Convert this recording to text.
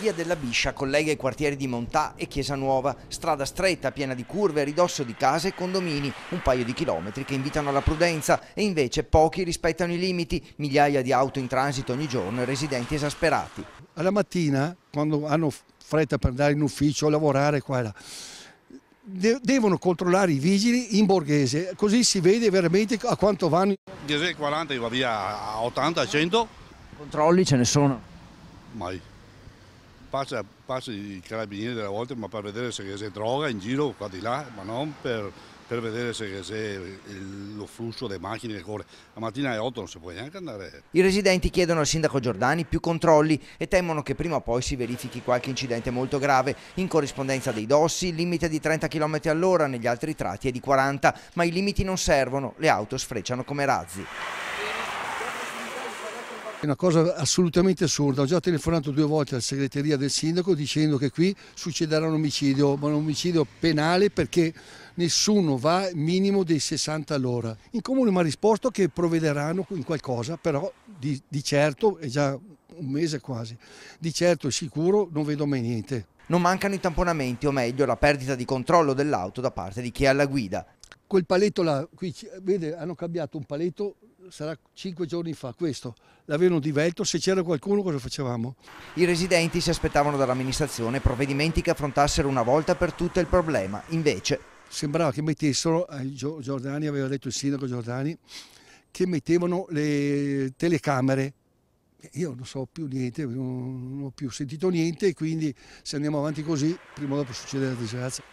Via della Biscia collega i quartieri di Montà e Chiesa Nuova, strada stretta piena di curve, ridosso di case e condomini, un paio di chilometri che invitano alla prudenza e invece pochi rispettano i limiti, migliaia di auto in transito ogni giorno e residenti esasperati. Alla mattina, quando hanno fretta per andare in ufficio, a lavorare qua e là, devono controllare i vigili in borghese, così si vede veramente a quanto vanno. Direi 40 va via a 80, 100. Controlli ce ne sono? Mai passa, passa i carabinieri della volta ma per vedere se c'è droga in giro qua di là, ma non per, per vedere se c'è lo flusso delle macchine che corre. La mattina alle 8 non si può neanche andare. I residenti chiedono al sindaco Giordani più controlli e temono che prima o poi si verifichi qualche incidente molto grave. In corrispondenza dei dossi, limite di 30 km all'ora, negli altri tratti è di 40, ma i limiti non servono, le auto sfrecciano come razzi. È una cosa assolutamente assurda, ho già telefonato due volte alla segreteria del sindaco dicendo che qui succederà un omicidio, ma un omicidio penale perché nessuno va minimo dei 60 all'ora. In comune mi ha risposto che provvederanno in qualcosa, però di, di certo, è già un mese quasi, di certo e sicuro non vedo mai niente. Non mancano i tamponamenti o meglio la perdita di controllo dell'auto da parte di chi è alla guida. Quel paletto là, qui vede, hanno cambiato un paletto sarà cinque giorni fa questo, l'avevano divelto, se c'era qualcuno cosa facevamo? I residenti si aspettavano dall'amministrazione provvedimenti che affrontassero una volta per tutte il problema, invece... Sembrava che mettessero, eh, Giordani aveva detto il sindaco Giordani, che mettevano le telecamere io non so più niente, non ho più sentito niente, quindi se andiamo avanti così, prima o dopo succede la disgrazia.